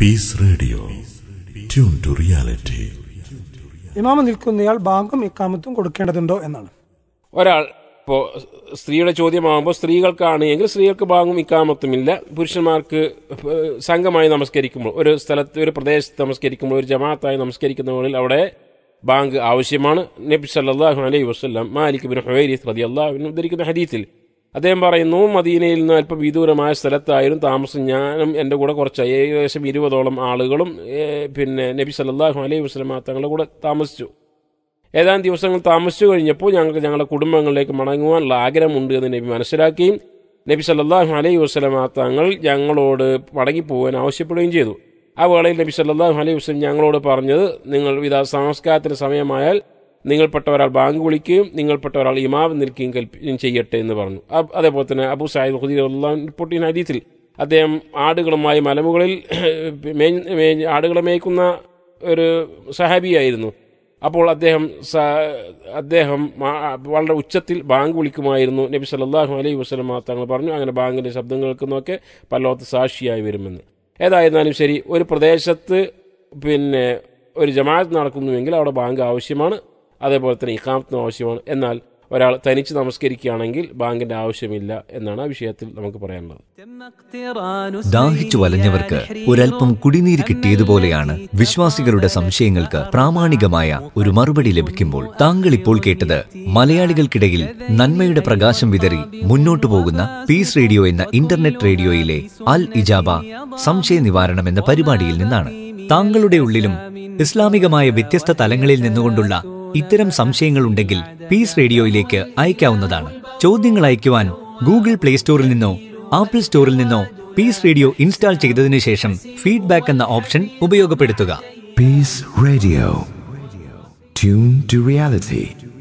piece radio tune to reality ഇമാമ നിൽക്കുന്നയാൾ ബാങ്കും ഇക്കാമത്തും കൊടുക്കേണ്ടതുണ്ടോ എന്നാണ് ഒരാൾ ഇപ്പോൾ സ്ത്രീയുടെ ചോദ്യമാകുമ്പോൾ സ്ത്രീകൾക്കാണ് എങ്കിൽ സ്ത്രീകൾക്ക് ഭാഗം ഇല്ല പുരുഷന്മാർക്ക് സംഘമായി നമസ്കരിക്കുമ്പോൾ ഒരു സ്ഥലത്ത് ഒരു പ്രദേശത്ത് നമസ്കരിക്കുമ്പോൾ ഒരു ജമാഅത്തായി നമസ്കരിക്കുന്നവരിൽ അവിടെ ബാങ്ക് ആവശ്യമാണ് നബി സല്ലാഹു അലൈഹി വസ്ലാം മാലിക് ബിൻ ഹുവൈരി റതി ഉദ്ധരിക്കുന്ന ഹദീത്തിൽ അദ്ദേഹം പറയുന്നു മദീനയിൽ നിന്ന് അല്പം വിദൂരമായ സ്ഥലത്തായിരുന്നു താമസം ഞാനും എൻ്റെ കൂടെ കുറച്ച് ഏകദേശം ഇരുപതോളം ആളുകളും പിന്നെ നബി സല്ലാഹു അലൈഹി വസ്ലമ തങ്ങളുടെ കൂടെ താമസിച്ചു ഏതാനും ദിവസങ്ങൾ താമസിച്ചു കഴിഞ്ഞപ്പോൾ ഞങ്ങൾക്ക് ഞങ്ങളുടെ കുടുംബങ്ങളിലേക്ക് മടങ്ങുവാനുള്ള ആഗ്രഹമുണ്ട് എന്ന് നബി മനസ്സിലാക്കുകയും നബി സല്ലാഹു അലൈഹി വസ്ലമ തങ്ങൾ ഞങ്ങളോട് മടങ്ങിപ്പോകാൻ ആവശ്യപ്പെടുകയും ചെയ്തു ആ വേളയിൽ നബി സല്ലാഹു അലൈഹി വസ്ലം ഞങ്ങളോട് പറഞ്ഞത് നിങ്ങൾ വിധ സംസ്കാരത്തിന് സമയമായാൽ നിങ്ങൾപ്പെട്ട ഒരാൾ ബാങ്ക് വിളിക്കുകയും നിങ്ങൾപ്പെട്ട ഒരാൾ ഇമാവ് നിൽക്കുകയും കൽപ്പിക്കുകയും ചെയ്യട്ടെ എന്ന് പറഞ്ഞു അതേപോലെ തന്നെ അബു സായിദ് ഹുദീർ റിപ്പോർട്ട് ചെയ്യുന്ന ഹദീസിൽ അദ്ദേഹം ആടുകളുമായി മലമുകളിൽ ആടുകളെ മേയ്ക്കുന്ന ഒരു സഹാബിയായിരുന്നു അപ്പോൾ അദ്ദേഹം അദ്ദേഹം വളരെ ഉച്ചത്തിൽ ബാങ്ക് വിളിക്കുമായിരുന്നു നബി സല്ലാഹു അലൈഹി വസ്ലം തങ്ങൾ പറഞ്ഞു അങ്ങനെ ബാങ്കിൻ്റെ ശബ്ദം കേൾക്കുന്നതൊക്കെ പല്ലോത്ത് സാക്ഷിയായി വരുമെന്ന് ഏതായിരുന്നാലും ശരി ഒരു പ്രദേശത്ത് പിന്നെ ഒരു ജമാഅത്ത് നടക്കുന്നുവെങ്കിൽ അവിടെ ബാങ്ക് ആവശ്യമാണ് അതേപോലെ തന്നെ ഇഖാമത്തിന് ആവശ്യമാണ് എന്നാൽ ഒരാൾ തനിച്ച് നമസ്കരിക്കുകയാണെങ്കിൽ ബാങ്കിന്റെ ആവശ്യമില്ല എന്നാണ് ആ വിഷയത്തിൽ നമുക്ക് പറയാനുള്ളത് ദാഹിച്ചു വലഞ്ഞവർക്ക് ഒരൽപ്പം കുടിനീര് കിട്ടിയതുപോലെയാണ് വിശ്വാസികളുടെ സംശയങ്ങൾക്ക് പ്രാമാണികമായ ഒരു മറുപടി ലഭിക്കുമ്പോൾ താങ്കൾ ഇപ്പോൾ കേട്ടത് മലയാളികൾക്കിടയിൽ നന്മയുടെ പ്രകാശം വിതറി മുന്നോട്ടു പോകുന്ന പീസ് റേഡിയോ എന്ന ഇന്റർനെറ്റ് റേഡിയോയിലെ അൽ ഇജാബ സംശയ നിവാരണം എന്ന പരിപാടിയിൽ നിന്നാണ് താങ്കളുടെ ഉള്ളിലും ഇസ്ലാമികമായ വ്യത്യസ്ത തലങ്ങളിൽ നിന്നുകൊണ്ടുള്ള ഇത്തരം സംശയങ്ങളുണ്ടെങ്കിൽ പീസ് റേഡിയോയിലേക്ക് അയക്കാവുന്നതാണ് ചോദ്യങ്ങൾ അയക്കുവാൻ ഗൂഗിൾ പ്ലേ സ്റ്റോറിൽ നിന്നോ ആപ്പിൾ സ്റ്റോറിൽ നിന്നോ പീസ് റേഡിയോ ഇൻസ്റ്റാൾ ചെയ്തതിനു ശേഷം ഫീഡ്ബാക്ക് എന്ന ഓപ്ഷൻ ഉപയോഗപ്പെടുത്തുക peace radio tune to reality